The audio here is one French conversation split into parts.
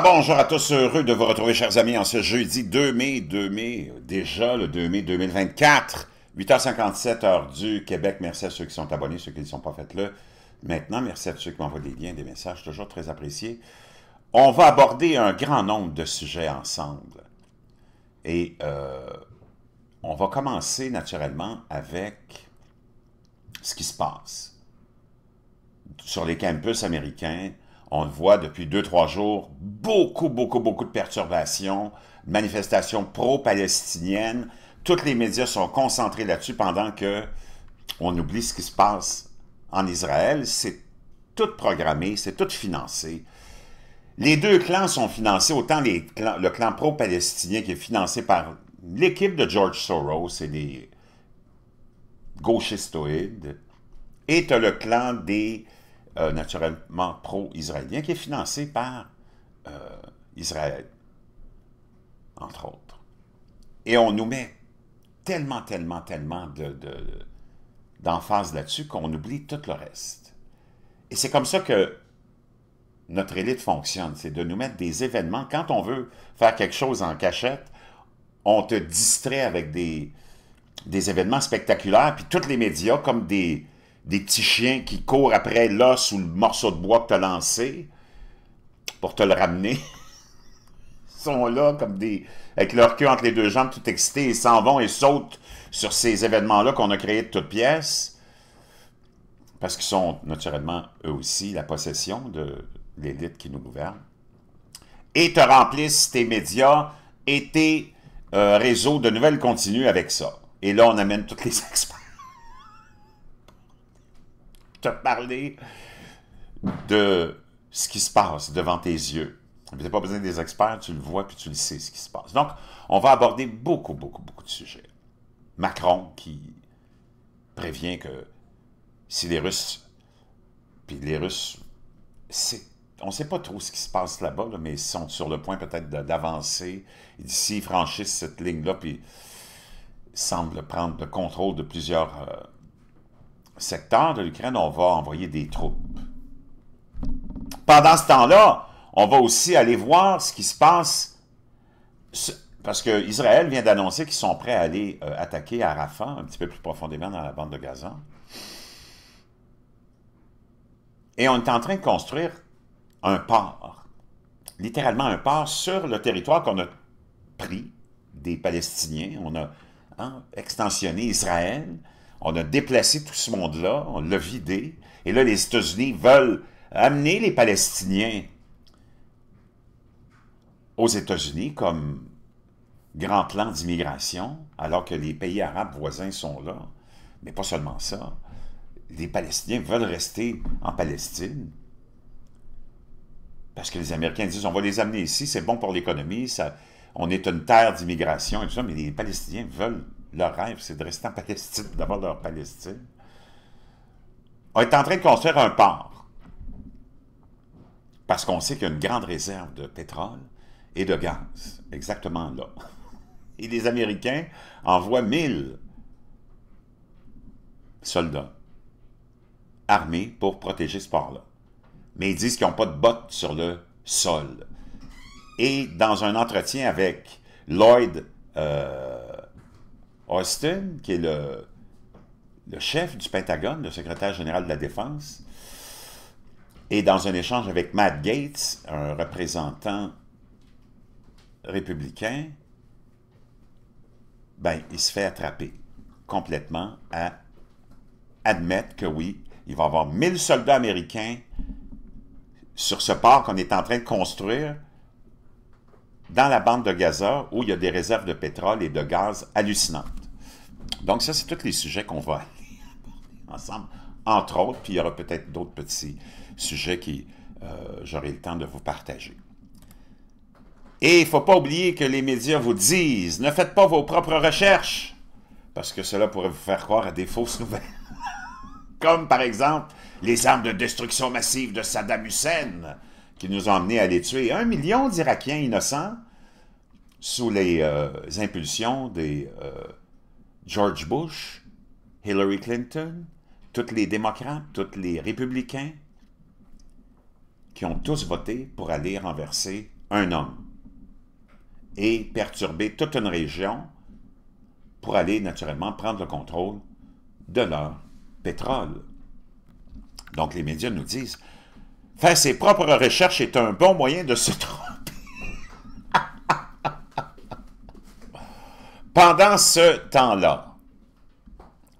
bonjour à tous, heureux de vous retrouver, chers amis, en ce jeudi 2 mai, 2 mai, déjà le 2 mai 2024, 8h57, heure du Québec. Merci à ceux qui sont abonnés, ceux qui ne sont pas faites là. Maintenant, merci à ceux qui m'envoient des liens, des messages, toujours très appréciés. On va aborder un grand nombre de sujets ensemble. Et euh, on va commencer naturellement avec ce qui se passe sur les campus américains on le voit depuis deux, trois jours, beaucoup, beaucoup, beaucoup de perturbations, manifestations pro-palestiniennes. Toutes les médias sont concentrés là-dessus pendant que on oublie ce qui se passe en Israël. C'est tout programmé, c'est tout financé. Les deux clans sont financés, autant le clan pro-palestinien qui est financé par l'équipe de George Soros et les gauchistoïdes, et le clan des euh, naturellement pro-israélien, qui est financé par euh, Israël, entre autres. Et on nous met tellement, tellement, tellement d'emphase là-dessus qu'on oublie tout le reste. Et c'est comme ça que notre élite fonctionne, c'est de nous mettre des événements. Quand on veut faire quelque chose en cachette, on te distrait avec des, des événements spectaculaires, puis tous les médias, comme des, des petits chiens qui courent après l'os ou le morceau de bois que tu as lancé pour te le ramener. Ils sont là comme des... avec leur queue entre les deux jambes, tout excités, ils s'en vont et sautent sur ces événements-là qu'on a créés de toutes pièces, parce qu'ils sont naturellement, eux aussi, la possession de l'élite qui nous gouverne, et te remplissent tes médias et tes euh, réseaux de nouvelles continues avec ça. Et là, on amène tous les experts te parler de ce qui se passe devant tes yeux. Tu n'as pas besoin des experts, tu le vois puis tu le sais ce qui se passe. Donc, on va aborder beaucoup, beaucoup, beaucoup de sujets. Macron qui prévient que si les Russes, puis les Russes, on ne sait pas trop ce qui se passe là-bas, mais ils sont sur le point peut-être d'avancer. S'ils franchissent cette ligne-là, puis semblent prendre le contrôle de plusieurs euh, secteur de l'Ukraine, on va envoyer des troupes. Pendant ce temps-là, on va aussi aller voir ce qui se passe, parce que Israël vient d'annoncer qu'ils sont prêts à aller euh, attaquer Arafat, un petit peu plus profondément dans la bande de Gaza. Et on est en train de construire un port, littéralement un port sur le territoire qu'on a pris des Palestiniens. On a hein, extensionné Israël. On a déplacé tout ce monde-là, on l'a vidé, et là, les États-Unis veulent amener les Palestiniens aux États-Unis comme grand plan d'immigration, alors que les pays arabes voisins sont là. Mais pas seulement ça. Les Palestiniens veulent rester en Palestine parce que les Américains disent on va les amener ici, c'est bon pour l'économie, on est une terre d'immigration et tout ça, mais les Palestiniens veulent leur rêve, c'est de rester en Palestine, d'avoir leur Palestine, on est en train de construire un port. Parce qu'on sait qu'il y a une grande réserve de pétrole et de gaz, exactement là. Et les Américains envoient 1000 soldats armés pour protéger ce port-là. Mais ils disent qu'ils n'ont pas de bottes sur le sol. Et dans un entretien avec Lloyd euh, Austin, qui est le, chef du Pentagone, le secrétaire général de la Défense, est dans un échange avec Matt Gates, un représentant républicain, ben, il se fait attraper complètement à admettre que oui, il va y avoir 1000 soldats américains sur ce port qu'on est en train de construire dans la bande de Gaza où il y a des réserves de pétrole et de gaz hallucinantes donc, ça, c'est tous les sujets qu'on va aborder ensemble, entre autres, puis il y aura peut-être d'autres petits sujets qui euh, j'aurai le temps de vous partager. Et il ne faut pas oublier que les médias vous disent, ne faites pas vos propres recherches, parce que cela pourrait vous faire croire à des fausses nouvelles. Comme par exemple les armes de destruction massive de Saddam Hussein, qui nous ont amenés à les tuer. Un million d'Irakiens innocents sous les euh, impulsions des euh, George Bush, Hillary Clinton, tous les démocrates, tous les républicains, qui ont tous voté pour aller renverser un homme et perturber toute une région pour aller naturellement prendre le contrôle de leur pétrole. Donc les médias nous disent, faire ses propres recherches est un bon moyen de se tromper Pendant ce temps-là,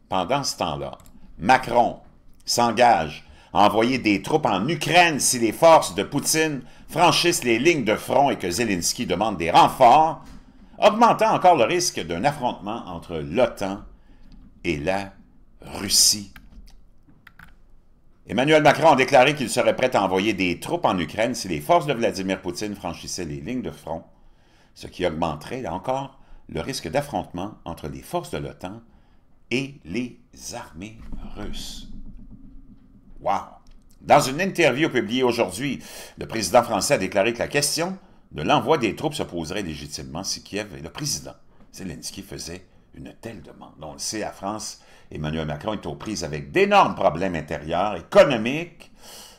pendant ce temps-là, Macron s'engage à envoyer des troupes en Ukraine si les forces de Poutine franchissent les lignes de front et que Zelensky demande des renforts, augmentant encore le risque d'un affrontement entre l'OTAN et la Russie. Emmanuel Macron a déclaré qu'il serait prêt à envoyer des troupes en Ukraine si les forces de Vladimir Poutine franchissaient les lignes de front, ce qui augmenterait encore le risque d'affrontement entre les forces de l'OTAN et les armées russes. Wow! Dans une interview publiée aujourd'hui, le président français a déclaré que la question de l'envoi des troupes se poserait légitimement si Kiev et le président Zelensky faisaient une telle demande. On le sait, à France, Emmanuel Macron est aux prises avec d'énormes problèmes intérieurs, économiques,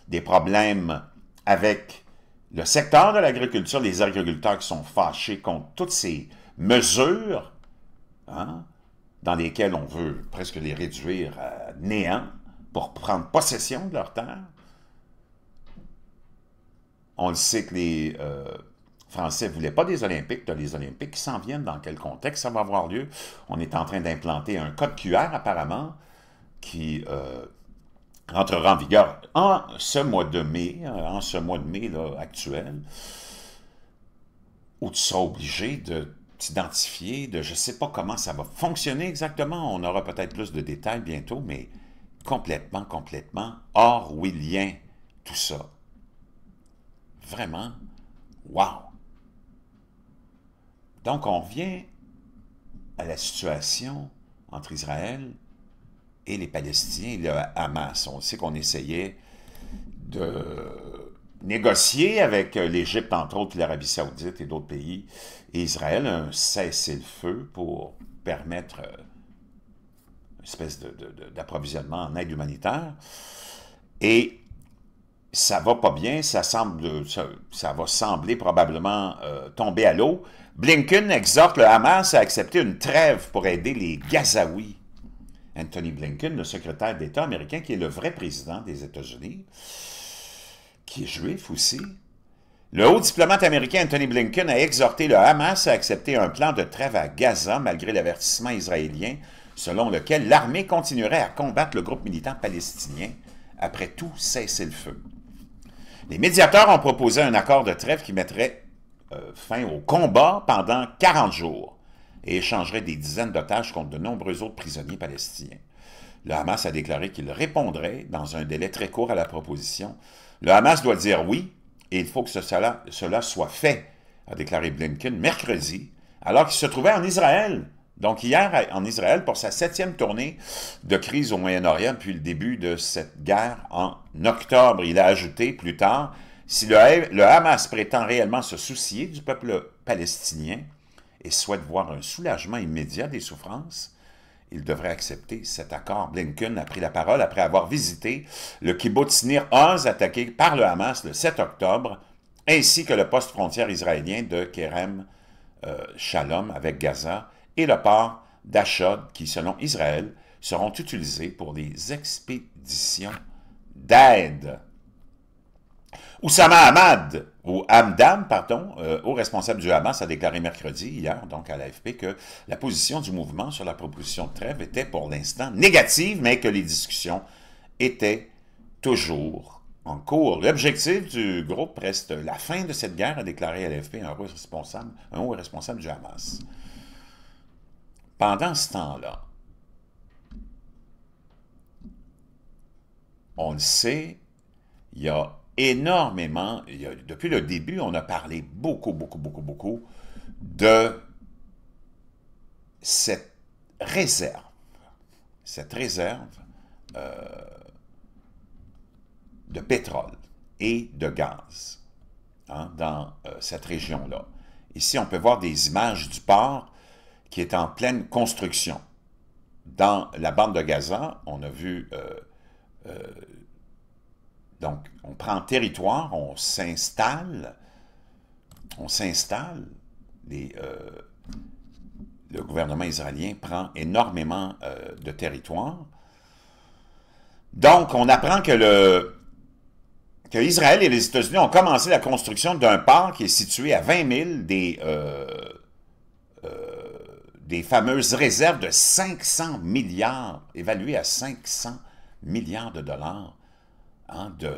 des problèmes avec le secteur de l'agriculture, les agriculteurs qui sont fâchés contre toutes ces mesures hein, dans lesquelles on veut presque les réduire à néant pour prendre possession de leur terre. On le sait que les euh, Français ne voulaient pas des Olympiques. Tu as les Olympiques qui s'en viennent. Dans quel contexte ça va avoir lieu? On est en train d'implanter un code QR, apparemment, qui rentrera euh, en vigueur en ce mois de mai, euh, en ce mois de mai là, actuel, où tu seras obligé de identifié, de je sais pas comment ça va fonctionner exactement. On aura peut-être plus de détails bientôt, mais complètement, complètement lien tout ça. Vraiment, wow! Donc, on revient à la situation entre Israël et les Palestiniens le Hamas. On sait qu'on essayait de négocier avec euh, l'Égypte, entre autres, l'Arabie saoudite et d'autres pays, Israël, un cessez-le-feu pour permettre euh, une espèce d'approvisionnement en aide humanitaire. Et ça va pas bien, ça semble, ça, va sembler probablement euh, tomber à l'eau. Blinken exhorte le Hamas à accepter une trêve pour aider les Gazaouis. Anthony Blinken, le secrétaire d'État américain, qui est le vrai président des États-Unis, qui est juif aussi. Le haut diplomate américain Anthony Blinken a exhorté le Hamas à accepter un plan de trêve à Gaza malgré l'avertissement israélien selon lequel l'armée continuerait à combattre le groupe militant palestinien après tout cesser le feu. Les médiateurs ont proposé un accord de trêve qui mettrait euh, fin au combat pendant 40 jours et échangerait des dizaines d'otages contre de nombreux autres prisonniers palestiniens. Le Hamas a déclaré qu'il répondrait dans un délai très court à la proposition, le Hamas doit dire oui, et il faut que cela, soit fait, a déclaré Blinken mercredi, alors qu'il se trouvait en Israël. Donc hier, en Israël, pour sa septième tournée de crise au Moyen-Orient depuis le début de cette guerre en octobre, il a ajouté plus tard, si le Hamas prétend réellement se soucier du peuple palestinien et souhaite voir un soulagement immédiat des souffrances, il devrait accepter cet accord. Blinken a pris la parole après avoir visité le kibbutz Nir Oz attaqué par le Hamas le 7 octobre, ainsi que le poste frontière israélien de Kerem euh, Shalom avec Gaza et le port d'Ashod qui, selon Israël, seront utilisés pour des expéditions d'aide. Oussama Hamad, ou Hamdam, pardon, haut euh, au responsable du Hamas, a déclaré mercredi, hier, donc à l'AFP, que la position du mouvement sur la proposition de trêve était pour l'instant négative, mais que les discussions étaient toujours en cours. L'objectif du groupe reste la fin de cette guerre, a déclaré à l'AFP un responsable, un haut responsable du Hamas. Pendant ce temps-là, on le sait, il y a énormément, depuis le début, on a parlé beaucoup, beaucoup, beaucoup, beaucoup de cette réserve, cette réserve euh, de pétrole et de gaz hein, dans euh, cette région-là. Ici, on peut voir des images du port qui est en pleine construction. Dans la bande de Gaza, on a vu euh, donc, on prend territoire, on s'installe, on s'installe. Euh, le gouvernement israélien prend énormément euh, de territoire. Donc, on apprend que, le, Israël et les États-Unis ont commencé la construction d'un parc qui est situé à 20 000 des, euh, des fameuses réserves de 500 milliards, évaluées à 500 milliards de dollars Hein, de,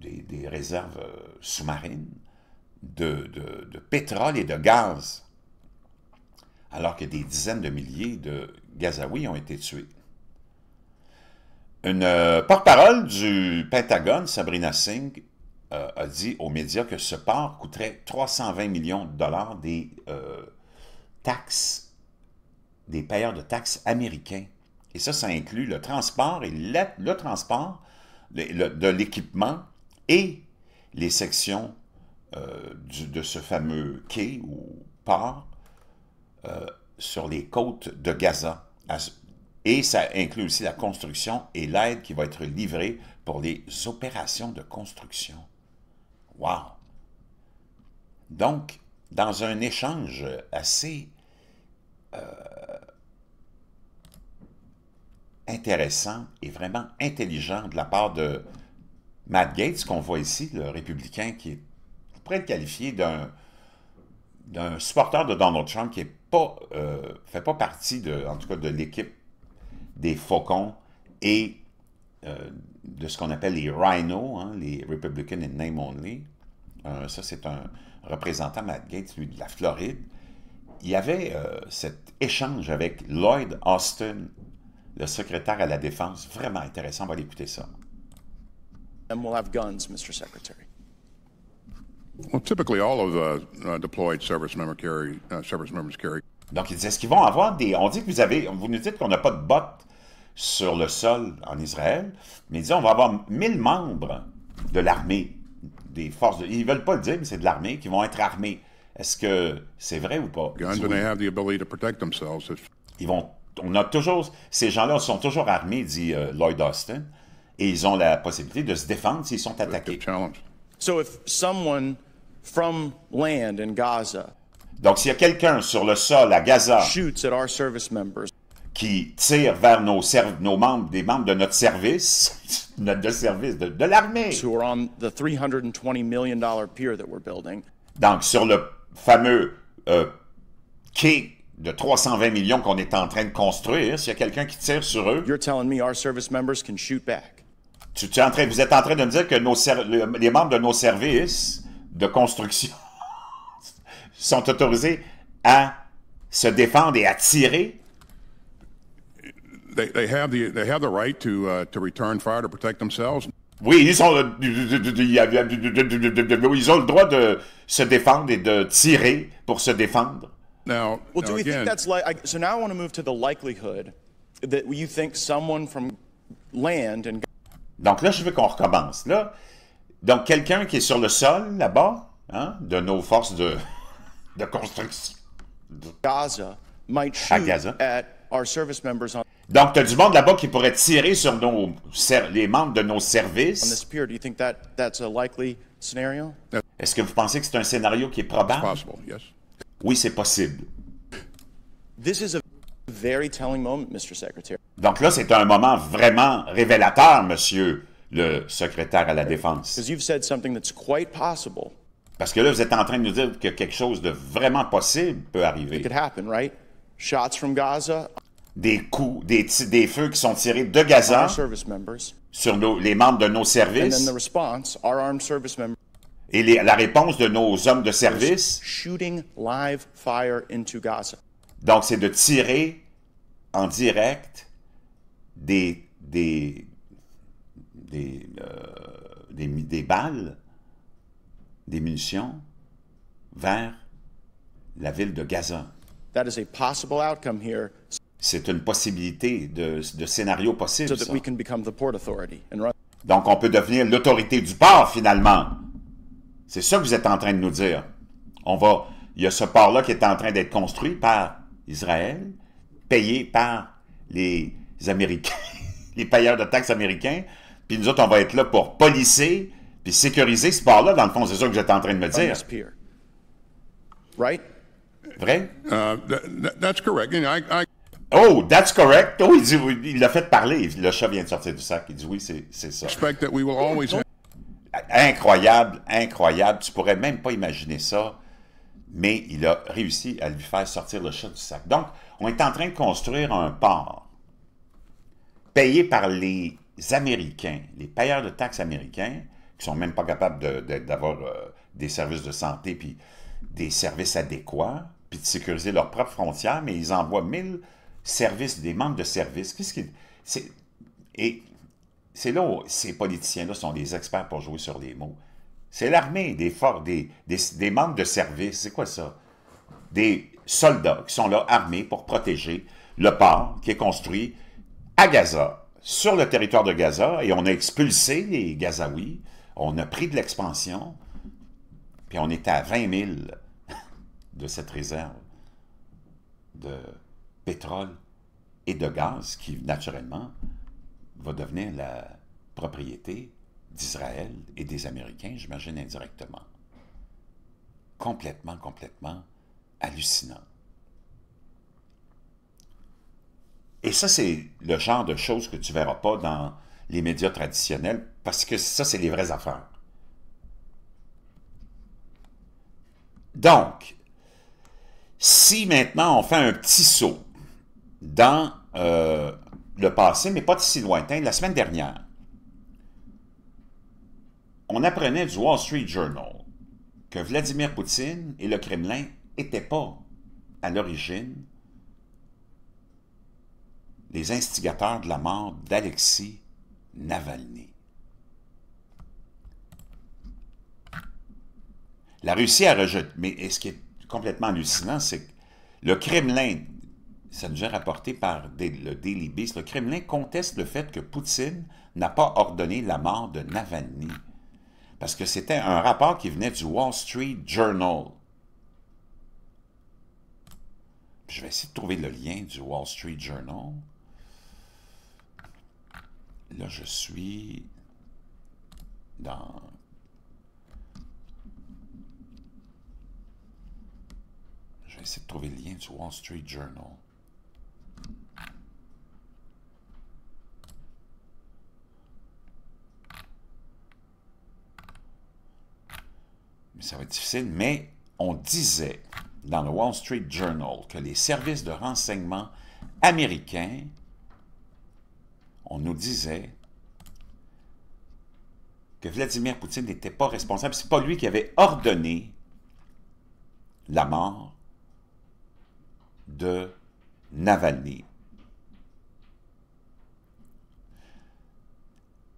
des, réserves euh, sous-marines, de, pétrole et de gaz, alors que des dizaines de milliers de Gazaouis ont été tués. Une euh, porte-parole du Pentagone, Sabrina Singh, euh, a dit aux médias que ce port coûterait 320 millions de dollars des taxes, des payeurs de taxes américains. Et ça, ça inclut le transport et le transport de l'équipement et les sections euh, de ce fameux quai ou port euh, sur les côtes de Gaza. Et ça inclut aussi la construction et l'aide qui va être livrée pour les opérations de construction. Wow! Donc, dans un échange assez euh, intéressant et vraiment intelligent de la part de Matt Gates, qu'on voit ici, le républicain qui est, vous de le qualifier d'un d'un supporter de Donald Trump qui ne pas euh, fait pas partie de en tout cas de l'équipe des faucons et euh, de ce qu'on appelle les Rhino, hein, les Republican in name only. Euh, ça c'est un représentant Matt Gates lui de la Floride. Il y avait cet échange avec Lloyd Austin le secrétaire à la Défense. Vraiment intéressant, on va aller écouter ça. Donc, ils disent est-ce qu'ils vont avoir des... On dit que vous avez... Vous nous dites qu'on n'a pas de bottes sur le sol en Israël, mais ils disent, on va avoir 1000 membres de l'armée, des forces... Ils Ils veulent pas le dire, mais c'est de l'armée, qui vont être armés. Est-ce que c'est vrai ou pas? Ils vont on a toujours, ces gens-là sont toujours armés, dit euh, Lloyd Austin, et ils ont la possibilité de se défendre s'ils sont attaqués. Donc s'il y a quelqu'un sur le sol à Gaza qui tire vers nos, membres, des membres de notre service, notre de service de, l'armée, Donc sur le fameux euh, quai de 320 millions qu'on est en train de construire, s'il y a quelqu'un qui tire sur eux. vous êtes en train de me dire que les membres de nos services de construction sont autorisés à se défendre et à tirer Oui, ils ils ont le droit de se défendre et de tirer pour se défendre. Donc là, je veux qu'on recommence. Là, donc quelqu'un qui est sur le sol là-bas, hein, de nos forces de de construction. à Gaza. Donc, tu as du monde là-bas qui pourrait tirer sur nos les membres de nos services. Est-ce que vous pensez que c'est un scénario qui est probable? possible, oui, c'est possible. Donc là, c'est un moment vraiment révélateur, monsieur le secrétaire à la Défense. Parce que là, vous êtes en train de nous dire que quelque chose de vraiment possible peut arriver. Des coups, des, des feux qui sont tirés de Gaza sur nos, les membres de nos services et la réponse de nos hommes de service. Donc, c'est de tirer en direct des, des, des, euh, des, balles, des munitions vers la ville de Gaza. C'est une possibilité de, de scénario possible. Donc, on peut devenir l'autorité du port, finalement. C'est ça que vous êtes en train de nous dire. On va, il y a ce port-là qui est en train d'être construit par Israël, payé par les Américains, les payeurs de taxes américains, puis nous autres, on va être là pour policer puis sécuriser ce port-là, dans le fond, c'est ça que vous êtes en train de me dire. Right? Vrai? Uh, that's correct. Oh, that's correct. Oh, il l'a fait parler. Le chat vient de sortir du sac. Il dit oui, c'est ça. Expect that we will always incroyable, incroyable. Tu pourrais même pas imaginer ça, mais il a réussi à lui faire sortir le chat du sac. Donc, on est en train de construire un port payé par les Américains, les payeurs de taxes américains, qui sont même pas capables d'avoir euh, des services de santé puis des services adéquats, puis de sécuriser leurs propres frontières, mais ils envoient 1000 services, des membres de services. Qu'est-ce qu'ils... Et c'est là où ces politiciens-là sont des experts pour jouer sur les mots. C'est l'armée, des forts, des, membres de service. C'est quoi ça? Des soldats qui sont là armés pour protéger le port qui est construit à Gaza, sur le territoire de Gaza, et on a expulsé les Gazaouis, on a pris de l'expansion, puis on est à 20 000 de cette réserve de pétrole et de gaz qui, naturellement, va devenir la propriété d'Israël et des Américains, j'imagine indirectement. Complètement, complètement hallucinant. Et ça, c'est le genre de choses que tu ne verras pas dans les médias traditionnels, parce que ça, c'est les vraies affaires. Donc, si maintenant on fait un petit saut dans euh, le passé, mais pas si lointain, la semaine dernière, on apprenait du Wall Street Journal que Vladimir Poutine et le Kremlin n'étaient pas à l'origine les instigateurs de la mort d'Alexis Navalny. La Russie a rejeté, mais ce qui est complètement hallucinant, c'est que le Kremlin ça nous est rapporté par le Daily Beast, le Kremlin conteste le fait que Poutine n'a pas ordonné la mort de Navalny. Parce que c'était un rapport qui venait du Wall Street Journal. Je vais essayer de trouver le lien du Wall Street Journal. Là, je suis dans... Je vais essayer de trouver le lien du Wall Street Journal. ça va être difficile, mais on disait dans le Wall Street Journal que les services de renseignement américains, on nous disait que Vladimir Poutine n'était pas responsable. C'est pas lui qui avait ordonné la mort de Navalny.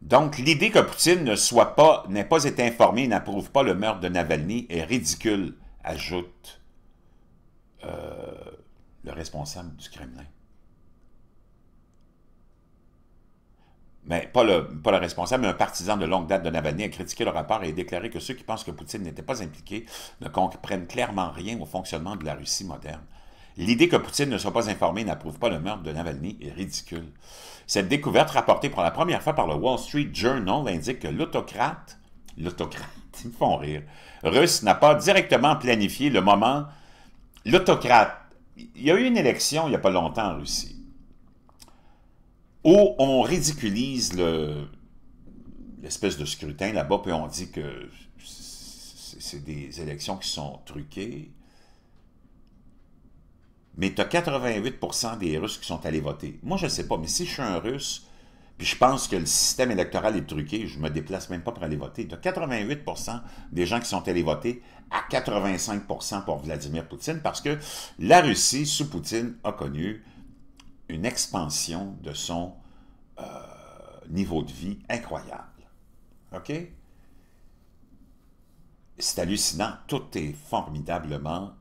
Donc, l'idée que Poutine ne soit pas, n'ait pas été informé n'approuve pas le meurtre de Navalny est ridicule, ajoute euh, le responsable du Kremlin. mais pas le, pas le, responsable, mais un partisan de longue date de Navalny, a critiqué le rapport et a déclaré que ceux qui pensent que Poutine n'était pas impliqué ne comprennent clairement rien au fonctionnement de la Russie moderne. L'idée que Poutine ne soit pas informé n'approuve pas le meurtre de Navalny est ridicule. Cette découverte rapportée pour la première fois par le Wall Street Journal indique que l'autocrate, l'autocrate, ils me font rire, russe n'a pas directement planifié le moment. L'autocrate, il y a eu une élection il n'y a pas longtemps en Russie où on ridiculise l'espèce de scrutin là-bas, puis on dit que c'est des élections qui sont truquées mais tu as 88 des Russes qui sont allés voter. Moi, je ne sais pas, mais si je suis un Russe, puis je pense que le système électoral est truqué, je ne me déplace même pas pour aller voter. Tu as 88 des gens qui sont allés voter à 85 pour Vladimir Poutine, parce que la Russie, sous Poutine, a connu une expansion de son euh, niveau de vie incroyable. OK? C'est hallucinant. Tout est formidablement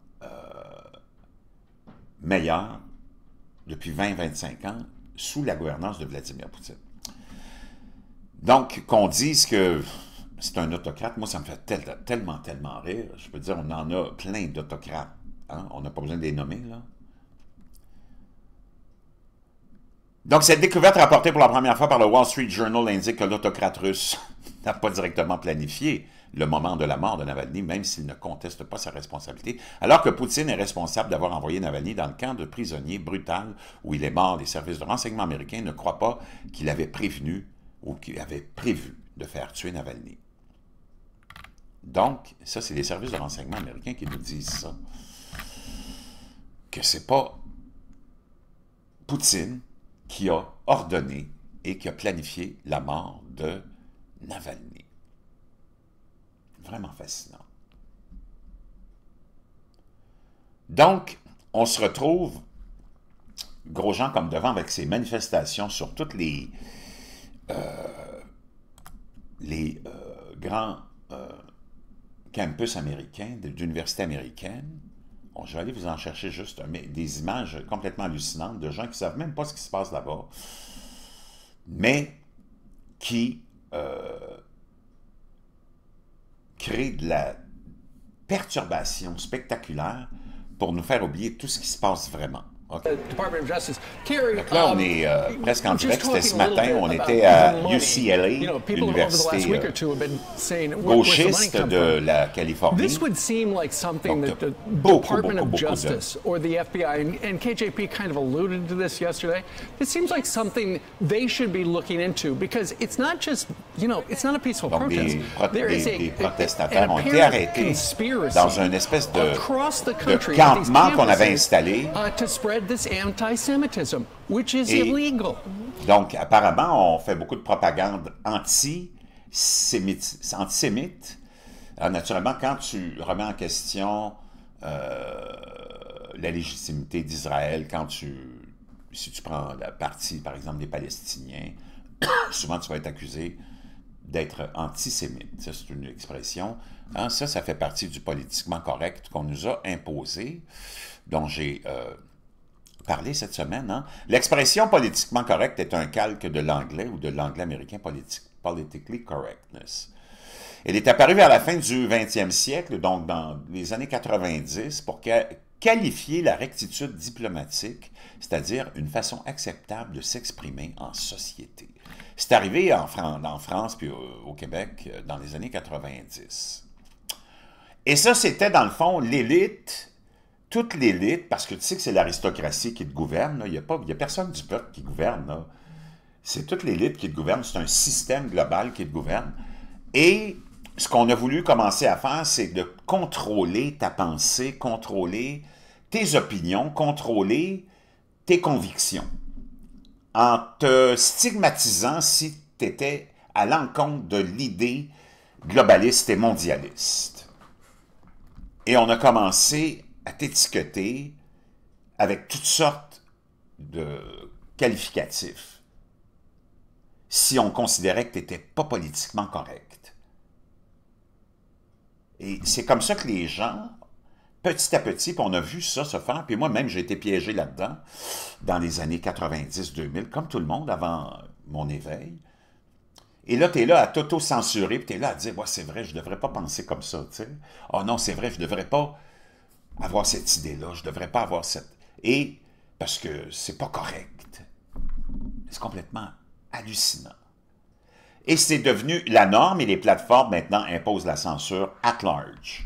meilleur depuis 20-25 ans sous la gouvernance de Vladimir Poutine. Donc, qu'on dise que c'est un autocrate, moi, ça me fait tellement, tellement rire. Je peux dire, on en a plein d'autocrates. Hein. On n'a pas besoin de les nommer, là. Donc, cette découverte rapportée pour la première fois par le Wall Street Journal indique que l'autocrate russe n'a pas directement planifié le moment de la mort de Navalny, même s'il ne conteste pas sa responsabilité, alors que Poutine est responsable d'avoir envoyé Navalny dans le camp de prisonniers brutal où il est mort. Les services de renseignement américains ne croient pas qu'il avait prévenu ou qu'il avait prévu de faire tuer Navalny. Donc, ça, c'est les services de renseignement américains qui nous disent ça. Que c'est pas Poutine qui a ordonné et qui a planifié la mort de Navalny vraiment fascinant. Donc, on se retrouve, gros gens comme devant, avec ces manifestations sur toutes les, euh, les euh, grands euh, campus américains, d'universités américaines. je vais aller vous en chercher juste des images complètement hallucinantes de gens qui ne savent même pas ce qui se passe là-bas, mais qui crée de la perturbation spectaculaire pour nous faire oublier tout ce qui se passe vraiment. Euh, Donc là, on um, est euh, presque en direct. C'était ce matin. On était à UCLA, l'université euh, gauchiste de la Californie. This would seem like something that the Department of Justice or the FBI and KJP kind of alluded to this yesterday. It seems like something they should be looking into because it's not just, you know, it's not a peaceful protest. Des, des protestateurs ont été arrêtés dans une espèce de, de campement qu'on avait installé. Uh, donc, apparemment, on fait beaucoup de propagande anti-sémite. naturellement, quand tu remets en question euh, la légitimité d'Israël, quand tu, si tu prends la partie, par exemple, des Palestiniens, souvent tu vas être accusé d'être antisémite. Ça, c'est une expression. Hein, ça, ça fait partie du politiquement correct qu'on nous a imposé, dont j'ai euh, parler cette semaine. Hein. L'expression politiquement correcte est un calque de l'anglais ou de l'anglais américain politique, politically correctness. Elle est apparue vers la fin du 20e siècle, donc dans les années 90, pour qualifier la rectitude diplomatique, c'est-à-dire une façon acceptable de s'exprimer en société. C'est arrivé en, en, France puis au Québec euh, dans les années 90. Et ça, c'était dans le fond l'élite toute l'élite, parce que tu sais que c'est l'aristocratie qui te gouverne, il n'y a, a personne du peuple qui gouverne. C'est toute l'élite qui te gouverne, c'est un système global qui te gouverne. Et ce qu'on a voulu commencer à faire, c'est de contrôler ta pensée, contrôler tes opinions, contrôler tes convictions, en te stigmatisant si tu étais à l'encontre de l'idée globaliste et mondialiste. Et on a commencé à t'étiqueter avec toutes sortes de qualificatifs si on considérait que tu n'étais pas politiquement correct. Et c'est comme ça que les gens, petit à petit, puis on a vu ça se faire, puis moi-même, j'ai été piégé là-dedans dans les années 90-2000, comme tout le monde avant mon éveil. Et là, tu es là à t'auto-censurer, puis tu es là à dire ouais, « c'est vrai, je ne devrais pas penser comme ça. » tu sais. « Oh non, c'est vrai, je ne devrais pas avoir cette idée-là. Je ne devrais pas avoir cette... Et parce que c'est pas correct. C'est complètement hallucinant. Et c'est devenu la norme et les plateformes maintenant imposent la censure at large.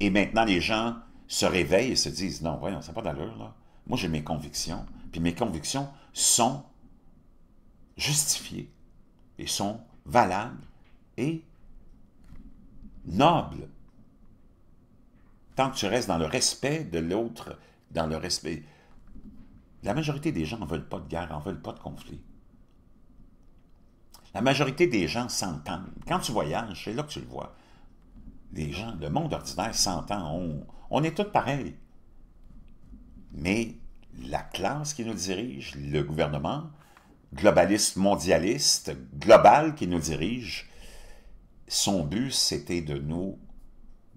Et maintenant, les gens se réveillent et se disent « Non, voyons, ça n'a pas d'allure, là. Moi, j'ai mes convictions. Puis mes convictions sont justifiées et sont valables et nobles. Tant que tu restes dans le respect de l'autre, dans le respect... La majorité des gens ne veulent pas de guerre, ne veulent pas de conflit. La majorité des gens s'entendent. Quand tu voyages, c'est là que tu le vois. Les gens, le monde ordinaire s'entend. On, on est tous pareils. Mais la classe qui nous dirige, le gouvernement, globaliste, mondialiste, global qui nous dirige, son but, c'était de nous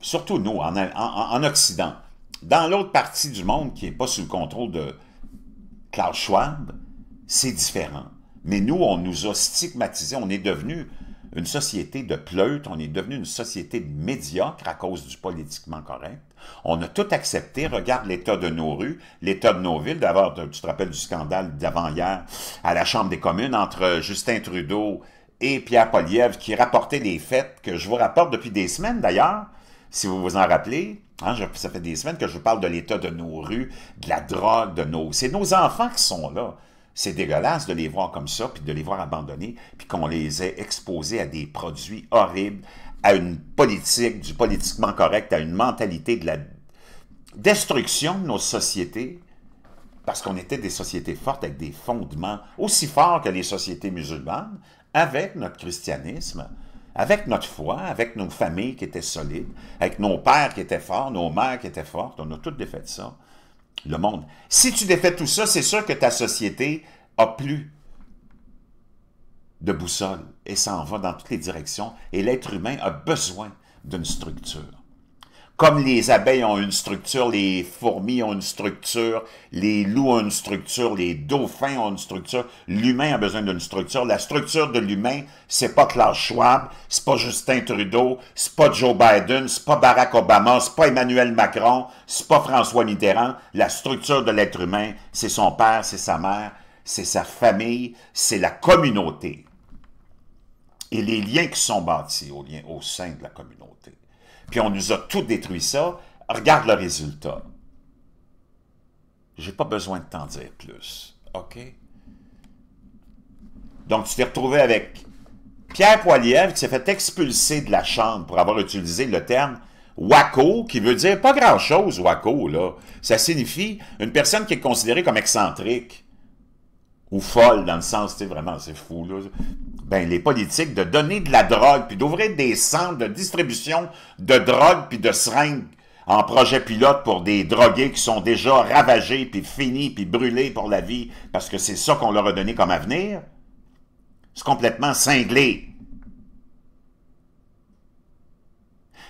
surtout nous, en, en, Occident, dans l'autre partie du monde qui n'est pas sous le contrôle de Klaus Schwab, c'est différent. Mais nous, on nous a stigmatisés, on est devenu une société de pleutres. on est devenu une société médiocre à cause du politiquement correct. On a tout accepté, regarde l'état de nos rues, l'état de nos villes. D'abord, tu te rappelles du scandale d'avant-hier à la Chambre des communes entre Justin Trudeau et Pierre Poliev qui rapportait des faits que je vous rapporte depuis des semaines d'ailleurs si vous vous en rappelez, hein, ça fait des semaines que je parle de l'état de nos rues, de la drogue, de nos... C'est nos enfants qui sont là. C'est dégueulasse de les voir comme ça, puis de les voir abandonnés, puis qu'on les ait exposés à des produits horribles, à une politique, du politiquement correct, à une mentalité de la destruction de nos sociétés, parce qu'on était des sociétés fortes avec des fondements aussi forts que les sociétés musulmanes, avec notre christianisme, avec notre foi, avec nos familles qui étaient solides, avec nos pères qui étaient forts, nos mères qui étaient fortes, on a toutes défait ça, le monde. Si tu défais tout ça, c'est sûr que ta société a plus de boussole et s'en va dans toutes les directions et l'être humain a besoin d'une structure. Comme les abeilles ont une structure, les fourmis ont une structure, les loups ont une structure, les dauphins ont une structure, l'humain a besoin d'une structure. La structure de l'humain, c'est pas Klaus Schwab, c'est pas Justin Trudeau, c'est pas Joe Biden, c'est pas Barack Obama, c'est pas Emmanuel Macron, c'est pas François Mitterrand. La structure de l'être humain, c'est son père, c'est sa mère, c'est sa famille, c'est la communauté. Et les liens qui sont bâtis au sein de la communauté puis on nous a tout détruit ça, regarde le résultat. J'ai pas besoin de t'en dire plus. OK? Donc, tu t'es retrouvé avec Pierre Poilievre qui s'est fait expulser de la Chambre pour avoir utilisé le terme Waco, qui veut dire pas grand-chose, Waco, là. Ça signifie une personne qui est considérée comme excentrique ou folle, dans le sens, tu sais, vraiment, c'est fou, là. Ben, les politiques de donner de la drogue, puis d'ouvrir des centres de distribution de drogue, puis de seringues en projet pilote pour des drogués qui sont déjà ravagés, puis finis, puis brûlés pour la vie, parce que c'est ça qu'on leur a donné comme avenir, c'est complètement cinglé.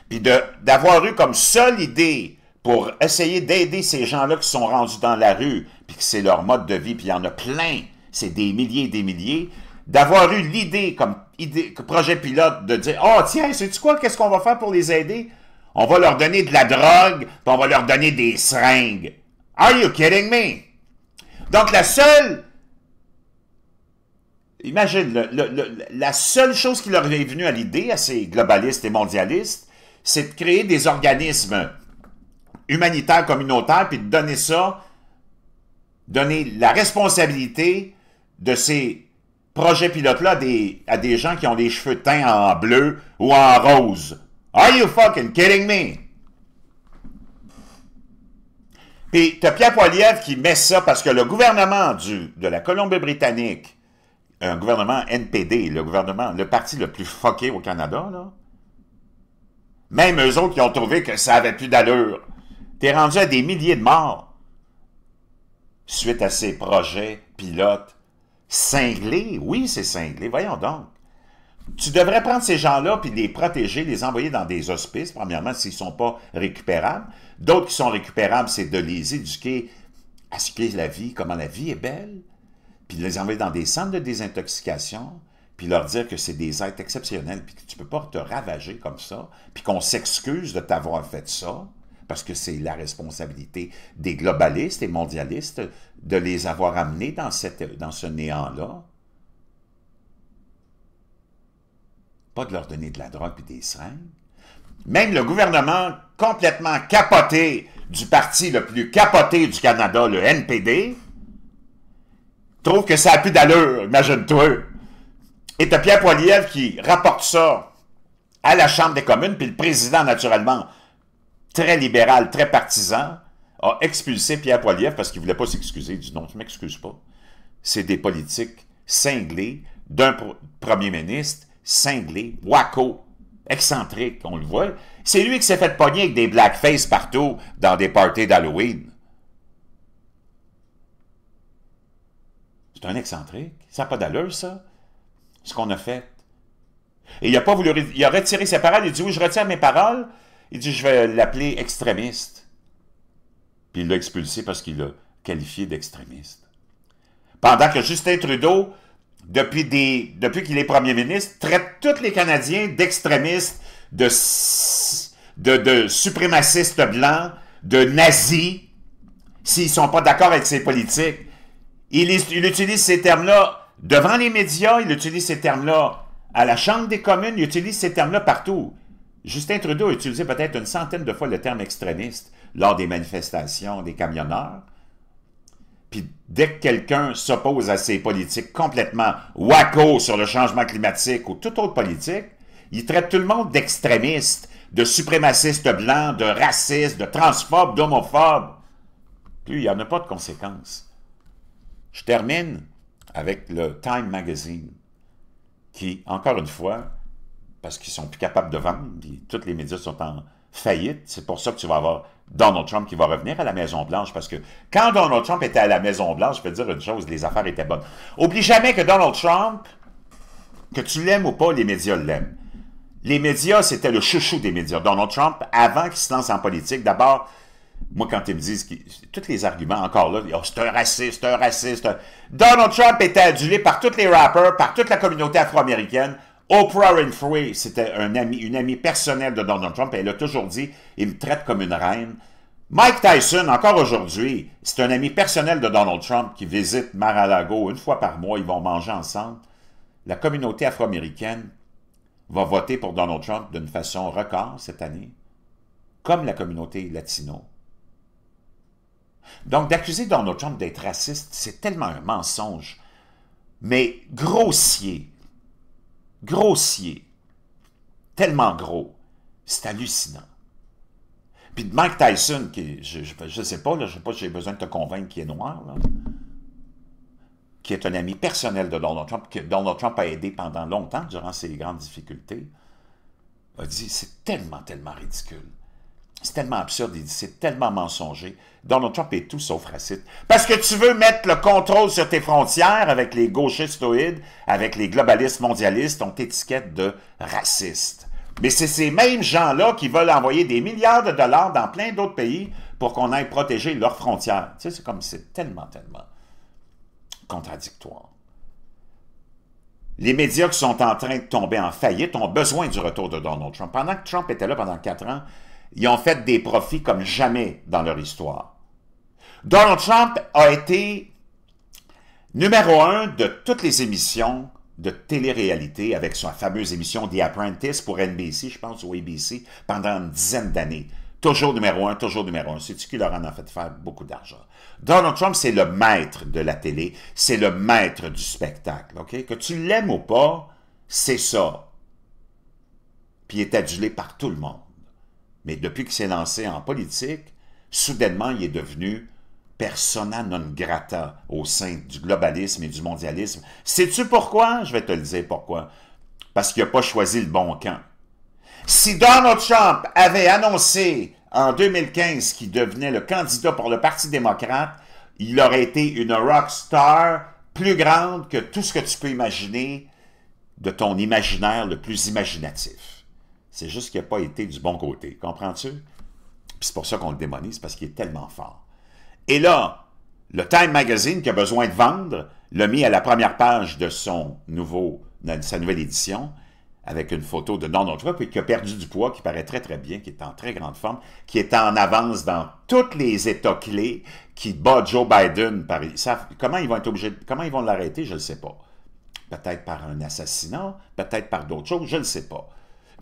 Puis d'avoir eu comme seule idée pour essayer d'aider ces gens-là qui sont rendus dans la rue, puis que c'est leur mode de vie, puis il y en a plein c'est des milliers et des milliers, d'avoir eu l'idée comme idée, projet pilote de dire Oh, tiens, c'est tu quoi, qu'est-ce qu'on va faire pour les aider On va leur donner de la drogue, puis on va leur donner des seringues. Are you kidding me Donc, la seule. Imagine, la seule chose qui leur est venue à l'idée, à ces globalistes et mondialistes, c'est de créer des organismes humanitaires, communautaires, puis de donner ça, donner la responsabilité de ces projets pilotes-là à des, gens qui ont des cheveux teints en bleu ou en rose. Are you fucking kidding me? Puis t'as Pierre Poilievre qui met ça parce que le gouvernement du, de la Colombie-Britannique, un gouvernement NPD, le gouvernement, le parti le plus fucké au Canada, là, même eux autres qui ont trouvé que ça avait plus d'allure. T'es rendu à des milliers de morts suite à ces projets pilotes Cinglé, oui, c'est cinglé, voyons donc. Tu devrais prendre ces gens-là puis les protéger, les envoyer dans des hospices, premièrement, s'ils ne sont pas récupérables. D'autres qui sont récupérables, c'est de les éduquer à ce qu'est la vie, comment la vie est belle, puis les envoyer dans des centres de désintoxication, puis leur dire que c'est des êtres exceptionnels, puis que tu ne peux pas te ravager comme ça, puis qu'on s'excuse de t'avoir fait ça, parce que c'est la responsabilité des globalistes et mondialistes de les avoir amenés dans, ce néant-là. Pas de leur donner de la drogue et des seringues. Même le gouvernement complètement capoté du parti le plus capoté du Canada, le NPD, trouve que ça n'a plus d'allure, imagine-toi. Et c'est Pierre Poilievre qui rapporte ça à la Chambre des communes, puis le président, naturellement, très libéral, très partisan, a expulsé Pierre Poilievre parce qu'il ne voulait pas s'excuser. Il dit non, je ne m'excuse pas. C'est des politiques cinglés d'un premier ministre cinglé, waco, excentrique, on le voit. C'est lui qui s'est fait pogner avec des blackface partout dans des parties d'Halloween. C'est un excentrique. Ça n'a pas d'allure, ça. Ce qu'on a fait. Et il a pas voulu. Il a retiré ses paroles. Il dit Oui, je retire mes paroles. Il dit Je vais l'appeler extrémiste puis il l'a expulsé parce qu'il l'a qualifié d'extrémiste. Pendant que Justin Trudeau, depuis, qu'il est premier ministre, traite tous les Canadiens d'extrémistes, de, suprémacistes blancs, de nazis, s'ils ne sont pas d'accord avec ses politiques. il utilise ces termes-là devant les médias, il utilise ces termes-là à la Chambre des communes, il utilise ces termes-là partout. Justin Trudeau a utilisé peut-être une centaine de fois le terme extrémiste lors des manifestations des camionneurs. Puis dès que quelqu'un s'oppose à ces politiques complètement waco » sur le changement climatique ou toute autre politique, il traite tout le monde d'extrémiste, de suprémaciste blanc, de raciste, de transphobe, d'homophobe. Puis il n'y en a pas de conséquences. Je termine avec le Time Magazine, qui, encore une fois, parce qu'ils sont plus capables de vendre. Toutes les médias sont en faillite. C'est pour ça que tu vas avoir Donald Trump qui va revenir à la Maison-Blanche, parce que quand Donald Trump était à la Maison-Blanche, je peux te dire une chose, les affaires étaient bonnes. Oublie jamais que Donald Trump, que tu l'aimes ou pas, les médias l'aiment. Les médias, c'était le chouchou des médias. Donald Trump, avant qu'il se lance en politique, d'abord, moi, quand ils me disent que, tous les arguments encore là, oh, c'est un raciste, un raciste. Donald Trump était adulé par tous les rappers, par toute la communauté afro-américaine. Oprah Winfrey, c'était une amie personnelle de Donald Trump. Elle a toujours dit, il me traite comme une reine. Mike Tyson, encore aujourd'hui, c'est un ami personnel de Donald Trump qui visite Mar-a-Lago une fois par mois. Ils vont manger ensemble. La communauté afro-américaine va voter pour Donald Trump d'une façon record cette année, comme la communauté latino. Donc, d'accuser Donald Trump d'être raciste, c'est tellement un mensonge, mais grossier, grossier, tellement gros, c'est hallucinant. Puis Mike Tyson, qui, je ne sais pas, je sais pas j'ai besoin de te convaincre qu'il est noir, qui est un ami personnel de Donald Trump, que Donald Trump a aidé pendant longtemps durant ses grandes difficultés, a dit c'est tellement, tellement ridicule. C'est tellement absurde, il dit c'est tellement mensonger. Donald Trump est tout sauf raciste. Parce que tu veux mettre le contrôle sur tes frontières avec les gauchistoïdes, avec les globalistes mondialistes, on t'étiquette de raciste. Mais c'est ces mêmes gens-là qui veulent envoyer des milliards de dollars dans plein d'autres pays pour qu'on aille protéger leurs frontières. Tu sais, c'est comme, c'est tellement, tellement contradictoire. Les médias qui sont en train de tomber en faillite ont besoin du retour de Donald Trump. Pendant que Trump était là pendant quatre ans, ils ont fait des profits comme jamais dans leur histoire. Donald Trump a été numéro un de toutes les émissions de télé-réalité avec sa fameuse émission The Apprentice pour NBC, je pense, ou ABC, pendant une dizaine d'années. Toujours numéro un, toujours numéro un. C'est ce qui leur en a fait faire beaucoup d'argent. Donald Trump, c'est le maître de la télé, c'est le maître du spectacle. Que tu l'aimes ou pas, c'est ça. Puis il est adulé par tout le monde. Mais depuis qu'il s'est lancé en politique, soudainement, il est devenu persona non grata au sein du globalisme et du mondialisme. Sais-tu pourquoi? Je vais te le dire pourquoi. Parce qu'il n'a pas choisi le bon camp. Si Donald Trump avait annoncé en 2015 qu'il devenait le candidat pour le Parti démocrate, il aurait été une rock star plus grande que tout ce que tu peux imaginer de ton imaginaire le plus imaginatif. C'est juste qu'il n'a pas été du bon côté. Comprends-tu? Puis c'est pour ça qu'on le démonise, parce qu'il est tellement fort. Et là, le Time Magazine, qui a besoin de vendre, l'a mis à la première page de son nouveau, sa nouvelle édition, avec une photo de Donald Trump, puis qui a perdu du poids, qui paraît très très bien, qui est en très grande forme, qui est en avance dans tous les États clés, qui bat Joe Biden. Par, comment ils vont être obligés, comment ils vont l'arrêter, je ne sais pas. Peut-être par un assassinat, peut-être par d'autres choses, je ne sais pas.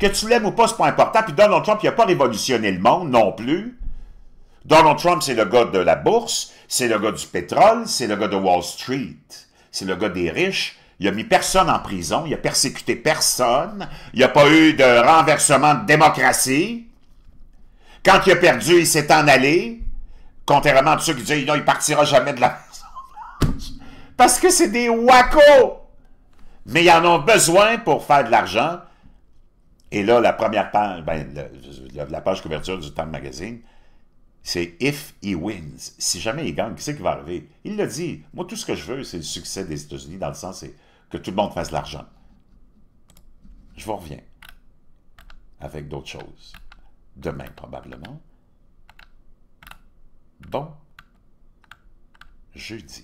Que tu l'aimes ou pas, c'est pas important. Puis Donald Trump, il n'a pas révolutionné le monde non plus. Donald Trump, c'est le gars de la bourse, c'est le gars du pétrole, c'est le gars de Wall Street, c'est le gars des riches. Il a mis personne en prison, il a persécuté personne, il n'y a pas eu de renversement de démocratie. Quand il a perdu, il s'est en allé, contrairement à ceux qui disent non, il partira jamais de la Parce que c'est des wacos. Mais ils en ont besoin pour faire de l'argent, et là, la première page, ben, la, page couverture du Time Magazine, c'est If he wins. Si jamais il gagne, qu'est-ce qui va arriver? Il l'a dit. Moi, tout ce que je veux, c'est le succès des États-Unis, dans le sens que tout le monde fasse de l'argent. Je vous reviens avec d'autres choses. Demain, probablement. Bon jeudi.